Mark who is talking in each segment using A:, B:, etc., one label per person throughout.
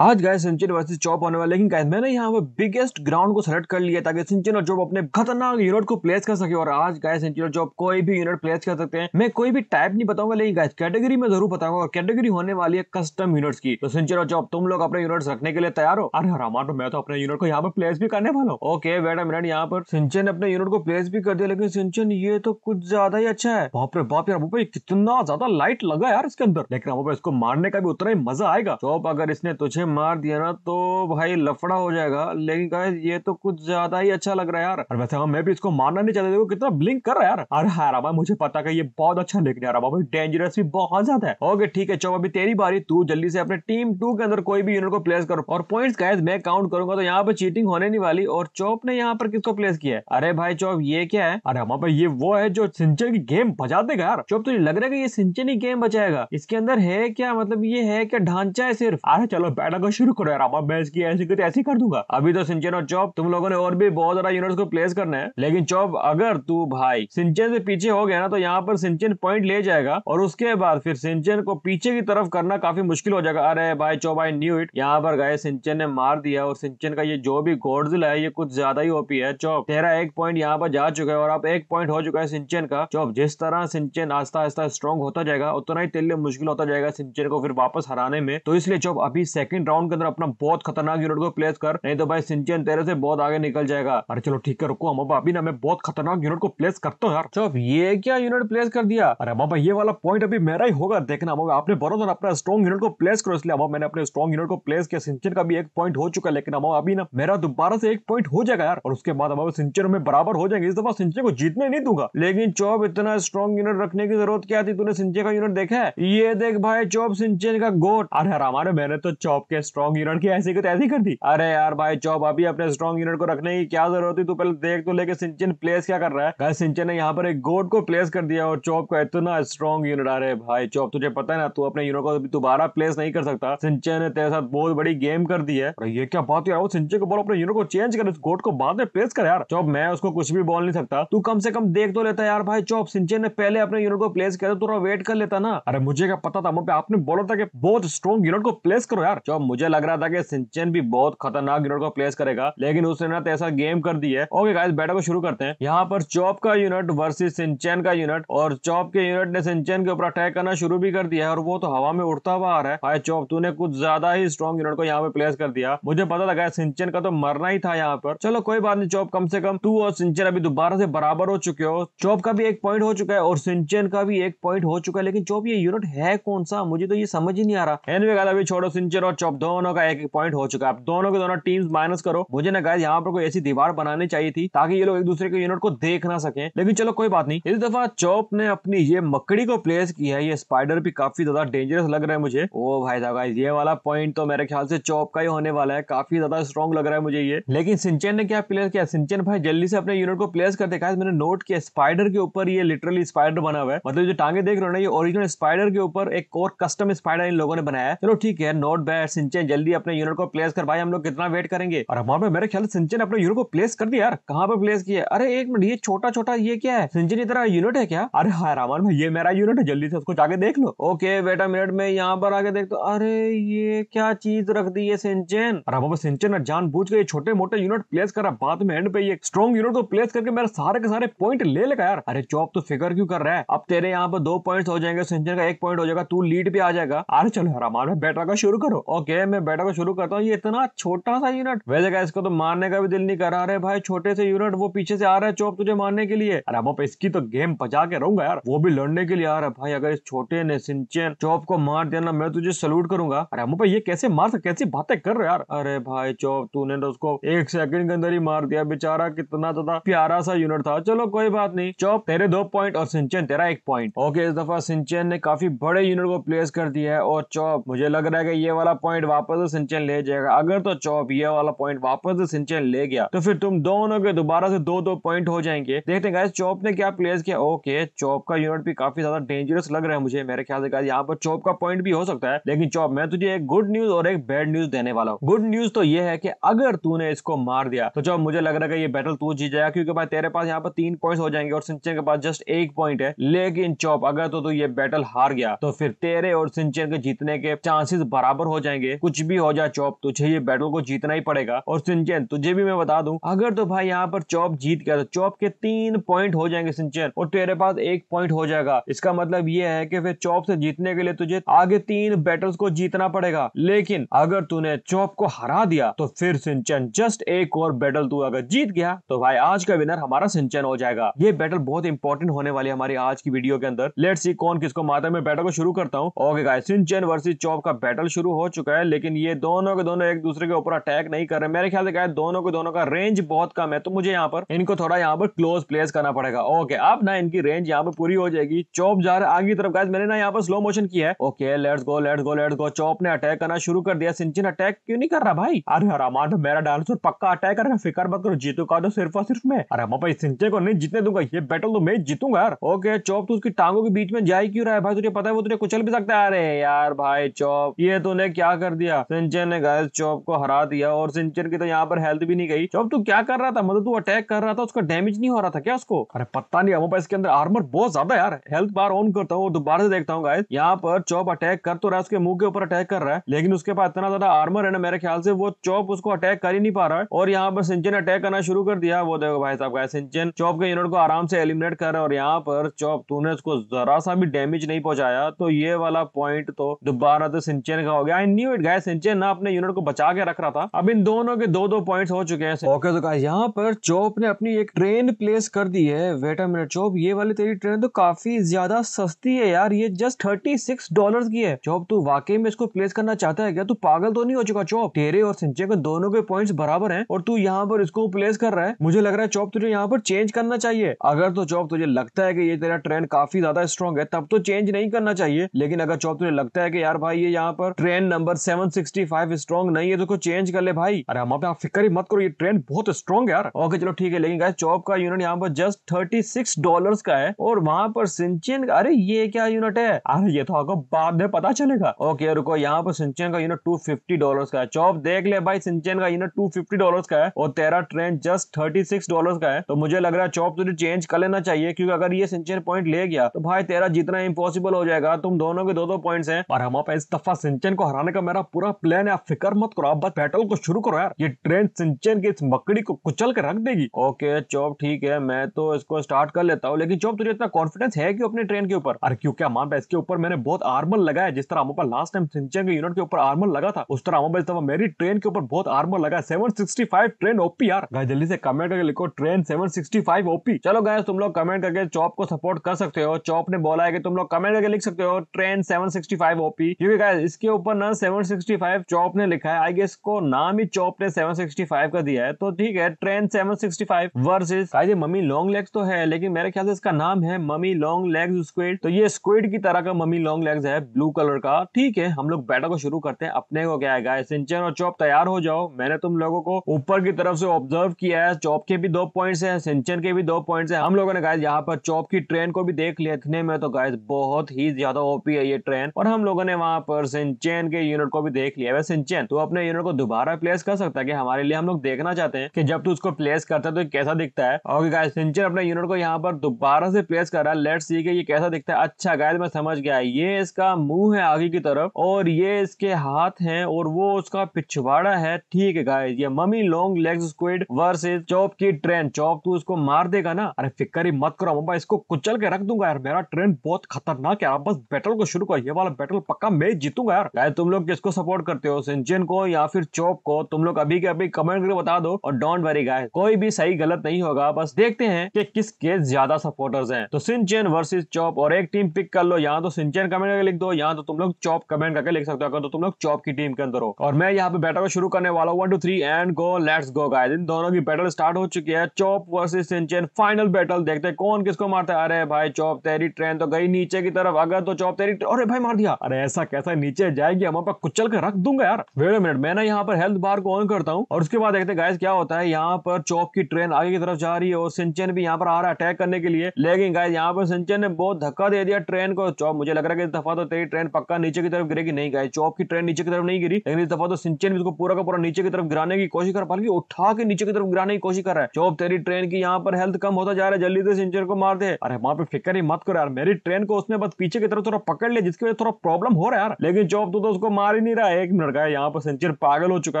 A: आज गाय सिंचन वर्सेस चौप होने वाला लेकिन गाय मैंने यहाँ पर बिगेस्ट ग्राउंड को सेलेक्ट कर लिया ताकि सिंचन और जॉब अपने खतरनाक यूनिट को प्लेस कर सके और आज गाय सिंचन और जॉब कोई भी यूनिट प्लेस कर सकते हैं मैं कोई भी टाइप नहीं बताऊंगा लेकिन गाय कैटेगरी में जरूर बताऊंगा और कैटेगरी होने वाली है कस्टम यूनिट्स की तो सिंचन और जॉब तुम लोग अपने यूनिट्स रखने के लिए तैयार हो अरे हमारा मैं तो अपने यूनिट को यहाँ पर प्लेस भी करने वाला हूँ ओके वेट अ मिनट यहाँ पर सिंचन अपने यूनिट को प्लेस भी कर दिया लेकिन सिंचन ये तो कुछ ज्यादा ही अच्छा है बाप रे बाप यार भाई कितना ज्यादा लाइट लगा यार इसके अंदर लेकिन इसको मारने का भी उतना ही मजा आएगा जॉब अगर इसने तुझे मुझे मार दिया ना तो भाई लफड़ा हो जाएगा लेकिन गाइस ये तो कुछ ज्यादा ही अच्छा लग रहा है यार और वैसे हाँ, मैं भी इसको मारना नहीं चाहता देखो कितना ब्लिंक कर रहा है यार अरे हाँ भाई मुझे पता है ये बहुत अच्छा लेकिन यार भाई डेंजरस भी बहुत ज्यादा है ओके ठीक है चौब अभी तेरी बारी तू जल्दी से अपने टीम टू के अंदर कोई भी यूनिट को प्लेस करो और पॉइंट गाइस मैं काउंट करूंगा तो यहाँ पर चीटिंग होने नहीं वाली और चौप ने यहाँ पर किसको प्लेस किया है अरे भाई चौप ये क्या है अरे हमारे ये वो है जो सिंचन की गेम बचा देगा यार चौप तुझे लग रहा है कि ये सिंचन ही गेम बचाएगा इसके अंदर है क्या मतलब ये है क्या ढांचा है सिर्फ अरे चलो बैठ कहना को शुरू करो यार अब मैं इसकी ऐसी कुछ ऐसी कर दूंगा अभी तो सिंचन और चौप तुम लोगों ने और भी बहुत ज्यादा यूनिट्स को प्लेस करना है लेकिन चौप अगर तू भाई सिंचन से पीछे हो गया ना तो यहाँ पर सिंचन पॉइंट ले जाएगा और उसके बाद फिर सिंचन को पीछे की तरफ करना काफी मुश्किल हो जाएगा अरे भाई चौप आई न्यू इट यहाँ पर गए सिंचन ने मार दिया और सिंचन का ये जो भी गोडजिला है ये कुछ ज्यादा ही ओपी है चौप तेरा एक पॉइंट यहाँ पर जा चुका है और अब एक पॉइंट हो चुका है सिंचन का चौप जिस तरह सिंचन आस्ता आस्ता स्ट्रॉन्ग होता जाएगा उतना ही तेल मुश्किल होता जाएगा सिंचन को फिर वापस हराने में तो इसलिए चौप अभी सेकंड सेकंड राउंड के अंदर अपना बहुत खतरनाक यूनिट को प्लेस कर नहीं तो भाई सिंचन तेरे से बहुत आगे निकल जाएगा अरे चलो ठीक है रुको अमा अभी ना मैं बहुत खतरनाक यूनिट को प्लेस करता हूँ यार चलो ये क्या यूनिट प्लेस कर दिया अरे अमा ये वाला पॉइंट अभी मेरा ही होगा देखना अमा आपने बरोबर अपना स्ट्रॉन्ग यूनिट को प्लेस करो इसलिए अमा मैंने अपने स्ट्रॉन्ग यूनिट को प्लेस किया सिंचन का भी एक पॉइंट हो चुका है लेकिन अमा अभी ना मेरा दोबारा से एक पॉइंट हो जाएगा यार और उसके बाद अमा सिंचन में बराबर हो जाएंगे इस दफा सिंचन को जीतने नहीं दूंगा लेकिन चौब इतना स्ट्रॉन्ग यूनिट रखने की जरूरत क्या थी तूने सिंचन का यूनिट देखा है ये देख भाई चौब सिंचन का गोट अरे हमारे मैंने तो चौब के स्ट्रॉन्ग यूनिट की ऐसी कुछ ऐसी कर दी अरे यार भाई चौब अभी अपने स्ट्रॉन्ग यूनिट को रखने की क्या जरूरत है तू पहले देख तो लेके सिंचन प्लेस क्या कर रहा है सिंचन ने यहाँ पर एक गोट को प्लेस कर दिया और चौब को इतना स्ट्रॉन्ग यूनिट आ रहे भाई चौब तुझे पता है ना तू अपने यूनिट को दोबारा प्लेस नहीं कर सकता सिंचन ने तेरे साथ बहुत बड़ी गेम कर दी है ये क्या बात है वो सिंचन को बोलो अपने यूनिट को चेंज कर उस गोट को बाद में प्लेस कर यार चौब मैं उसको कुछ भी बोल नहीं सकता तू कम से कम देख तो लेता यार भाई चौब सिंचन ने पहले अपने यूनिट को प्लेस किया थोड़ा वेट कर लेता ना अरे मुझे क्या पता था मैं आपने बोला था कि बहुत स्ट्रॉन्ग यूनिट को प्लेस करो यार चौप मुझे लग रहा था कि सिंचन भी बहुत खतरनाक यूनिट को प्लेस करेगा लेकिन उसने ना तो ऐसा गेम कर दी है ओके गाइस बैटर को शुरू करते हैं यहाँ पर चौप का यूनिट वर्सेस सिंचन का यूनिट और चौप के यूनिट ने सिंचन के ऊपर अटैक करना शुरू भी कर दिया है और वो तो हवा में उड़ता हुआ आ रहा है भाई चौप तूने कुछ ज्यादा ही स्ट्रॉन्ग यूनिट को यहाँ पे प्लेस कर दिया मुझे पता लगा सिंचन का तो मरना ही था यहाँ पर चलो कोई बात नहीं चौप कम से कम तू और सिंचन अभी दोबारा से बराबर हो चुके हो चौप का भी एक पॉइंट हो चुका है और सिंचन का भी एक पॉइंट हो चुका है लेकिन चौप ये यूनिट है कौन सा मुझे तो ये समझ ही नहीं आ रहा है अभी छोड़ो सिंचन और चौप अब दोनों का एक एक पॉइंट हो चुका है अब दोनों के दोनों टीम्स माइनस करो मुझे ना गाइस यहाँ पर कोई ऐसी दीवार बनानी चाहिए थी ताकि ये लोग एक दूसरे के यूनिट को देख ना सके लेकिन चलो कोई बात नहीं इस दफा चौप ने अपनी ये मकड़ी को प्लेस की है ये स्पाइडर भी काफी ज्यादा डेंजरस लग रहा है मुझे ओ भाई साहब गाइस ये वाला पॉइंट तो मेरे ख्याल से चौप का ही होने वाला है काफी ज्यादा स्ट्रॉन्ग लग रहा है मुझे ये लेकिन सिंचन ने क्या प्लेस किया सिंचन भाई जल्दी से अपने यूनिट को प्लेस कर देखा मैंने नोट किया स्पाइडर के ऊपर ये लिटरली स्पाइडर बना हुआ है मतलब जो टांगे देख रहे हो ना ये ओरिजिनल स्पाइडर के ऊपर एक और कस्टम स्पाइडर इन लोगों ने बनाया है चलो ठीक है नोट बैड सिंचन जल्दी अपने यूनिट को प्लेस कर भाई हम लोग कितना वेट करेंगे और हमारे मेरे ख्याल सिंचन अपने यूनिट को प्लेस कर दिया यार कहाँ पे प्लेस किया अरे एक मिनट ये छोटा छोटा ये क्या है सिंचन की तरह यूनिट है क्या अरे हाँ रामान भाई ये मेरा यूनिट है जल्दी से उसको जाके देख लो ओके बेटा मिनट में यहाँ पर आगे दो अरे ये क्या चीज रख दी है सिंचन और हमारे सिंचन ने जान बुझ के छोटे मोटे यूनिट प्लेस करा बाद में एंड पे ये स्ट्रॉन्ग यूनिट को प्लेस करके मेरे सारे के सारे पॉइंट ले लेगा यार अरे चौप तो फिगर क्यों कर रहा है अब तेरे यहाँ पर दो पॉइंट हो जाएंगे सिंचन का एक पॉइंट हो जाएगा तू लीड पे आ जाएगा अरे चलो हरा में बैठ का शुरू करो ओके ओके मैं बैठा को शुरू करता हूँ ये इतना छोटा सा यूनिट वैसे क्या इसको तो मारने का भी दिल नहीं करा रहे भाई छोटे से यूनिट वो पीछे से आ रहा है चौप तुझे मारने के लिए अरे बाप इसकी तो गेम बचा के रहूंगा यार वो भी लड़ने के लिए आ रहा है भाई अगर इस छोटे ने सिंचन चौप को मार दिया ना मैं तुझे सल्यूट करूंगा अरे हम ये कैसे मार सकते कैसी बातें कर रहे यार अरे भाई चौप तूने तो उसको एक सेकंड के अंदर ही मार दिया बेचारा कितना ज्यादा प्यारा सा यूनिट था चलो कोई बात नहीं चौप तेरे दो पॉइंट और सिंचन तेरा एक पॉइंट ओके इस दफा सिंचन ने काफी बड़े यूनिट को प्लेस कर दिया है और चौप मुझे लग रहा है कि ये वाला पॉइंट पॉइंट वापस सिंचन ले जाएगा अगर तो चौप ये वाला पॉइंट वापस सिंचन ले गया तो फिर तुम दोनों के दोबारा से दो दो पॉइंट हो जाएंगे देखते हैं चौप ने क्या प्लेस किया ओके चौप का यूनिट भी काफी ज्यादा डेंजरस लग रहा है मुझे मेरे ख्याल से यहाँ पर चौप का पॉइंट भी हो सकता है लेकिन चौप मैं तुझे एक गुड न्यूज और एक बैड न्यूज देने वाला हूँ गुड न्यूज तो ये है कि अगर तूने इसको मार दिया तो चौप मुझे लग रहा है ये बैटल तू जीत जाएगा क्योंकि भाई तेरे पास यहाँ पर तीन पॉइंट हो जाएंगे और सिंचन के पास जस्ट एक पॉइंट है लेकिन चौप अगर तो तू ये बैटल हार गया तो फिर तेरे और सिंचन के जीतने के चांसेस बराबर हो जाएंगे जाएंगे कुछ भी हो जाए चौप तुझे ये बैटल को जीतना ही पड़ेगा और सिंचन तुझे भी मैं बता दू अगर तो भाई यहाँ पर चौप जीत गया तो चौप के तीन पॉइंट हो जाएंगे सिंचन और तेरे पास एक पॉइंट हो जाएगा इसका मतलब ये है कि फिर चौप से जीतने के लिए तुझे आगे तीन बैटल्स को जीतना पड़ेगा लेकिन अगर तूने चौप को हरा दिया तो फिर सिंचन जस्ट एक और बैटल तू अगर जीत गया तो भाई आज का विनर हमारा सिंचन हो जाएगा ये बैटल बहुत इंपॉर्टेंट होने वाली है हमारी आज की वीडियो के अंदर लेट सी कौन किसको माता में बैटल को शुरू करता हूँ ओके गाइस सिंचन वर्सेस चौप का बैटल शुरू हो चुका है चुका है लेकिन ये दोनों के दोनों एक दूसरे के ऊपर अटैक नहीं कर रहे मेरे ख्याल से क्या दोनों के दोनों का रेंज बहुत कम है तो मुझे यहाँ पर इनको थोड़ा यहाँ पर क्लोज प्लेस करना पड़ेगा ओके अब ना इनकी रेंज यहाँ पर पूरी हो जाएगी चौप जा रहा है आगे की तरफ गाय मैंने ना यहाँ पर स्लो मोशन किया है okay let's go let's go let's go Chop ने अटैक करना शुरू कर दिया सिंचिन अटैक क्यों नहीं कर रहा भाई अरे हरामा तो मेरा डांसर पक्का अटैक कर रहा फिक्र मत करो जीतू का तो सिर्फ और सिर्फ मैं अरे भाई सिंचे को नहीं जीतने दूंगा ये बैटल तो मैं जीतूंगा यार ओके चौप तो उसकी टांगों के बीच में जाए क्यों रहा है भाई तुझे पता है वो तुझे कुचल भी सकता है अरे यार भाई चौप ये तूने क्या कर दिया सिंचन ने गाइस चौप को हरा दिया और सिंचन की तो यहाँ पर हेल्थ भी नहीं गई चौप तू क्या कर रहा था मतलब तू अटैक कर रहा था उसका डैमेज नहीं हो रहा था क्या उसको अरे पता नहीं अमोपा इसके अंदर आर्मर बहुत ज्यादा यार हेल्थ बार ऑन करता हूँ दोबारा से देखता हूँ गाइस यहाँ पर चौप अटैक कर तो रहा है उसके मुंह के ऊपर अटैक कर रहा है लेकिन उसके पास इतना ज्यादा आर्मर है ना मेरे ख्याल से वो चौप उसको अटैक कर ही नहीं पा रहा है और यहाँ पर सिंचन अटैक करना शुरू कर दिया वो देखो भाई साहब गाय सिंचन चौप के यूनिट को आराम से एलिमिनेट कर रहा है और यहाँ पर चौप तूने उसको जरा सा भी डैमेज नहीं पहुंचाया तो ये वाला पॉइंट तो दोबारा तो सिंचन का हो गया आई न्यू विकेट गए सिंचे ना अपने यूनिट को बचा के रख रहा था अब इन दोनों के दो दो पॉइंट हो चुके हैं ओके तो यहाँ पर चोप ने अपनी एक ट्रेन प्लेस कर दी है वेटा मिनट चोप ये वाली तेरी ट्रेन तो काफी ज्यादा सस्ती है यार ये जस्ट थर्टी सिक्स डॉलर की है चोप तू वाकई में इसको प्लेस करना चाहता है क्या तू पागल तो नहीं हो चुका चोप तेरे और सिंचे के दोनों के पॉइंट बराबर है और तू यहाँ पर इसको प्लेस कर रहा है मुझे लग रहा है चौप तुझे यहाँ पर चेंज करना चाहिए अगर तो चौप तुझे लगता है कि ये तेरा ट्रेन काफी ज्यादा स्ट्रॉन्ग है तब तो चेंज नहीं करना चाहिए लेकिन अगर चौप तुझे लगता है कि यार भाई ये यहाँ पर ट्रेन नंबर 765 स्ट्रॉन्ग नहीं है तो कुछ चेंज कर ले भाई अरे हम पे आप फिक्र ही मत करो ये ट्रेंड बहुत स्ट्रॉन्ग है यार ओके चलो ठीक है लेकिन गाइस चौप का यूनिट यहाँ पर जस्ट थर्टी सिक्स डॉलर का है और वहाँ पर सिंचन अरे ये क्या यूनिट है अरे ये तो आपको बाद में पता चलेगा ओके रुको यहाँ पर सिंचन का यूनिट टू फिफ्टी डॉलर का है चौप देख ले भाई सिंचन का यूनिट टू फिफ्टी डॉलर का है और तेरा trend just thirty six dollar का है तो मुझे लग रहा है चौप तुझे चेंज कर लेना चाहिए क्योंकि अगर ये सिंचन पॉइंट ले गया तो भाई तेरा जितना इम्पोसिबल हो जाएगा तुम दोनों के दो दो पॉइंट्स हैं और हम आप इस दफा सिंचन को हराने का मेरा पूरा प्लान है आप फिक्र मत करो आप बस बैटल को शुरू करो यार ये ट्रेन सिंचन की इस मकड़ी को कुचल के रख देगी ओके चौप ठीक है मैं तो इसको स्टार्ट कर लेता हूँ लेकिन चौप तुझे इतना कॉन्फिडेंस है क्यों अपने ट्रेन के ऊपर अरे क्यों क्या मान इसके ऊपर मैंने बहुत आर्मर लगाया जिस तरह हम ऊपर लास्ट टाइम सिंचन के यूनिट के ऊपर आर्मर लगा था उस तरह हमारे इस दफा मेरी ट्रेन के ऊपर बहुत आर्मर लगा है seven sixty five train OP यार गाय जल्दी से कमेंट करके लिखो train seven sixty five OP चलो गाय तुम लोग कमेंट करके चौप को सपोर्ट कर सकते हो चौप ने बोला है कि तुम लोग कमेंट करके लिख सकते हो train seven sixty five OP क्योंकि इसके ऊपर ना सेवन 765 चॉप ने लिखा है आई गेस को नाम ही चॉप ने 765 का दिया है तो ठीक है ट्रेन 765 वर्सेस गाइस ये मम्मी लॉन्ग लेग्स तो है लेकिन मेरे ख्याल से इसका नाम है मम्मी लॉन्ग लेग्स स्क्विड तो ये स्क्विड की तरह का मम्मी लॉन्ग लेग्स है ब्लू कलर का ठीक है हम लोग बैटर को शुरू करते हैं अपने को क्या है सिंचन और चॉप तैयार हो जाओ मैंने तुम लोगों को ऊपर की तरफ से ऑब्जर्व किया है चॉप के भी दो पॉइंट है सिंचन के भी दो पॉइंट है हम लोगों ने गाइस यहाँ पर चॉप की ट्रेन को भी देख लिया इतने में तो गाय बहुत ही ज्यादा ओपी है ये ट्रेन और हम लोगों ने वहां पर सिंचन के यूनिट यूनिट को भी देख लिया है सिंचन तो अपने यूनिट को दोबारा प्लेस कर सकता है कि हमारे लिए हम लोग देखना चाहते हैं कि जब तू उसको प्लेस करता है तो कैसा दिखता है और गाय सिंचन अपने यूनिट को यहाँ पर दोबारा से प्लेस कर रहा है लेट सी के ये कैसा दिखता है अच्छा गाय मैं समझ गया ये इसका मुंह है आगे की तरफ और ये इसके हाथ है और वो उसका पिछवाड़ा है ठीक है गाय ये Mommy Long Leg squid versus Chop की ट्रेन चौप तू उसको मार देगा ना अरे फिक्र ही मत करो मम्मा इसको कुचल के रख दूंगा यार मेरा ट्रेन बहुत खतरनाक है आप बस बैटल को शुरू कर ये वाला बैटल पक्का मैं जीतूंगा यार गाय तुम लोग किसको सपोर्ट करते हो सिंचन को या फिर चोप को तुम लोग अभी के अभी कमेंट करके बता दो और डोंट वरी गाय कोई भी सही गलत नहीं होगा बस देखते हैं कि किसके ज्यादा सपोर्टर्स हैं तो सिंचन वर्सेस चौप और एक टीम पिक कर लो यहाँ तो सिंचन कमेंट करके लिख दो यहाँ तो तुम लोग चौप कमेंट करके लिख सकते हो अगर तो तुम लोग चौप की टीम के अंदर हो और मैं यहाँ पे बैटल को शुरू करने वाला हूँ one two three and go let's go guys इन दोनों की बैटल स्टार्ट हो चुकी है चौप वर्सेज सिंचन फाइनल बैटल देखते हैं कौन किसको मारता है अरे भाई चौप तेरी ट्रेन तो गई नीचे की तरफ अगर तो चौप तेरी अरे भाई मार दिया अरे ऐसा कैसा नीचे जाएगी हमारे कुचल के रख दूंगा यार वेट मिनट मैं ना यहाँ पर हेल्थ बार को ऑन करता हूँ और उसके बाद देखते हैं गाइस क्या होता है यहाँ पर चौक की ट्रेन आगे की तरफ जा रही है और सिंचन भी यहाँ पर आ रहा है अटैक करने के लिए लेकिन गाइस यहाँ पर सिंचन ने बहुत धक्का दे दिया ट्रेन को चौप मुझे लग रहा है कि दफा तो तेरी ट्रेन पक्का नीचे की तरफ गिरेगी नहीं गाय चौक की ट्रेन नीचे की तरफ नहीं गिरी लेकिन इस दफा तो सिंचन भी उसको पूरा का पूरा नीचे की तरफ गिराने की कोशिश कर पाकि उठा के नीचे की तरफ गिराने की कोशिश कर रहा है चौप तेरी ट्रेन की यहाँ पर हेल्थ कम होता जा रहा है जल्दी से सिंचन को मार दे अरे वहां पर फिक्र ही मत करो यार मेरी ट्रेन को उसने बस पीछे की तरफ थोड़ा पकड़ लिया जिसकी वजह थोड़ा प्रॉब्लम हो रहा है यार लेकिन चौप तो उसको मार मार ही नहीं रहा है एक मिनट का है यहाँ पर सेंचुरी पागल हो चुका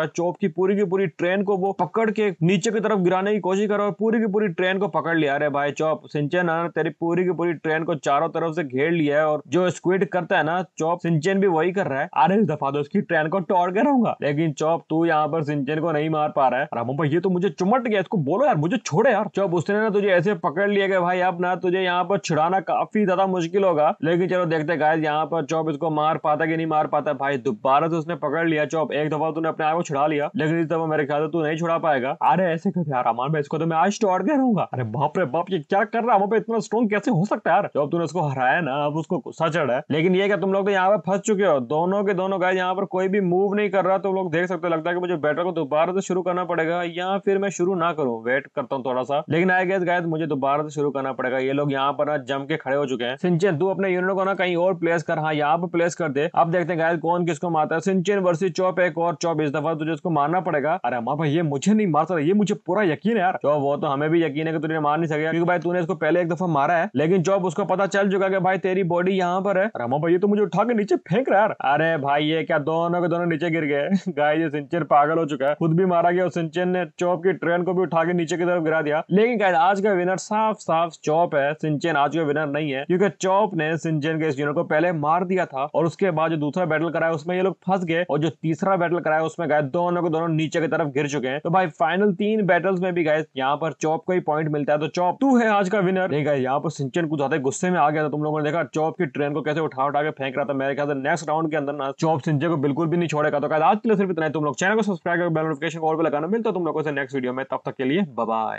A: है चौप की पूरी की पूरी ट्रेन को वो पकड़ के नीचे की तरफ गिराने की कोशिश कर रहा है पूरी की पूरी ट्रेन को पकड़ लिया अरे भाई चौप सिंचन तेरी पूरी की पूरी ट्रेन को चारों तरफ से घेर लिया है और जो स्क्विड करता है ना चौप सिंचन भी वही कर रहा है अरे दफा दो उसकी ट्रेन को तोड़ के रहूंगा लेकिन चौप तू यहाँ पर सिंचन को नहीं मार पा रहा है रामू भाई ये तो मुझे चुमट गया इसको बोलो यार मुझे छोड़े यार चौप उसने ना तुझे ऐसे पकड़ लिया गया भाई अब ना तुझे यहाँ पर छुड़ाना काफी ज्यादा मुश्किल होगा लेकिन चलो देखते गाय यहाँ पर चौप इसको मार पाता कि नहीं मार पाता भाई दुब बारह तो उसने पकड़ लिया चौप एक दफा तो तूने अपने आप को छुड़ा लिया लेकिन इस दफा मेरे ख्याल तू नहीं छुड़ा पाएगा अरे ऐसे क्यों यार अमान भाई इसको तो मैं आज तोड़ के रहूंगा अरे बाप रे बाप ये क्या कर रहा है पे इतना स्ट्रॉन्ग कैसे हो सकता है यार जब तूने उसको हराया ना अब उसको गुस्सा चढ़ा है लेकिन ये क्या तुम लोग तो यहाँ पे फंस चुके हो दोनों के दोनों गाय यहाँ पर कोई भी मूव नहीं कर रहा तो लोग देख सकते लगता है मुझे बैटर को दोबारा से शुरू करना पड़ेगा या फिर मैं शुरू ना करूँ वेट करता हूँ थोड़ा सा लेकिन आए गए गाय मुझे दोबारा से शुरू करना पड़ेगा ये लोग यहाँ पर ना जम के खड़े हो चुके हैं सिंचन तू अपने यूनिट को ना कहीं और प्लेस कर हाँ यहाँ पर प्लेस कर दे अब देखते हैं गाय कौन किसको आता है सिंचन वर्सेस चौप एक और चौप इस दफा तुझे उसको मारना पड़ेगा अरे अम्मा भाई ये मुझे नहीं मार सकता ये मुझे पूरा यकीन है यार चौप वो तो हमें भी यकीन है कि तुझे मार नहीं सकेगा क्योंकि भाई तूने इसको पहले एक दफा मारा है लेकिन चौप उसको पता चल चुका है भाई तेरी बॉडी यहाँ पर है अरे अम्मा भाई ये तो मुझे उठा के नीचे फेंक रहा है अरे भाई ये क्या दोनों के दोनों नीचे गिर गए गाय ये सिंचन पागल हो चुका है खुद भी मारा गया और सिंचन ने चौप की ट्रेन को भी उठा के नीचे की तरफ गिरा दिया लेकिन गाय आज का विनर साफ साफ चौप है सिंचन आज का विनर नहीं है क्योंकि चौप ने सिंचन के इस विनर को पहले मार दिया था और उसके बाद जो दूसरा बैटल कराया उसमें ये लोग फंस गए और जो तीसरा बैटल कराया उसमें गए दोनों को दोनों नीचे की तरफ गिर चुके हैं तो भाई फाइनल तीन बैटल्स में भी गए यहाँ पर चौप को ही पॉइंट मिलता है तो चौप तू है आज का विनर नहीं गए यहाँ पर सिंचन कुछ ज्यादा गुस्से में आ गया था तुम लोगों ने देखा चौप की ट्रेन को कैसे उठा उठा के फेंक रहा था मेरे ख्याल से नेक्स्ट राउंड के अंदर ना चौप सिंचन को बिल्कुल भी नहीं छोड़ेगा तो आज के लिए सिर्फ इतना है तुम लोग चैनल को सब्सक्राइब कर बेल नोटिफिकेशन और भी लगाना मिलता है तुम लोगों से नेक्स्ट वीडियो में तब तक के लिए बाय